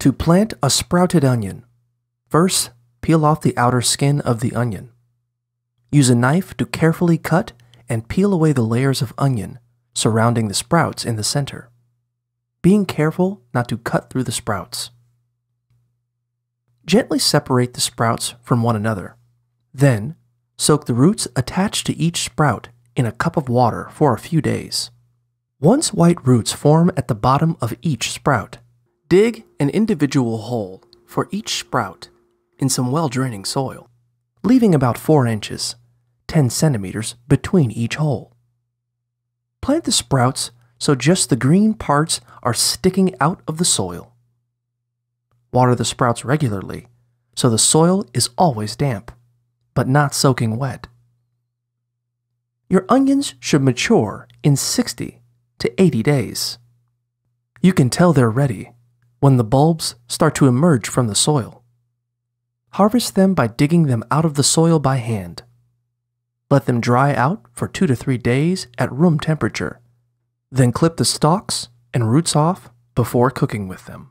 To plant a sprouted onion, first peel off the outer skin of the onion. Use a knife to carefully cut and peel away the layers of onion surrounding the sprouts in the center, being careful not to cut through the sprouts. Gently separate the sprouts from one another. Then, soak the roots attached to each sprout in a cup of water for a few days. Once white roots form at the bottom of each sprout, Dig an individual hole for each sprout in some well-draining soil, leaving about 4 inches, 10 centimeters between each hole. Plant the sprouts so just the green parts are sticking out of the soil. Water the sprouts regularly so the soil is always damp, but not soaking wet. Your onions should mature in 60 to 80 days. You can tell they're ready when the bulbs start to emerge from the soil. Harvest them by digging them out of the soil by hand. Let them dry out for two to three days at room temperature. Then clip the stalks and roots off before cooking with them.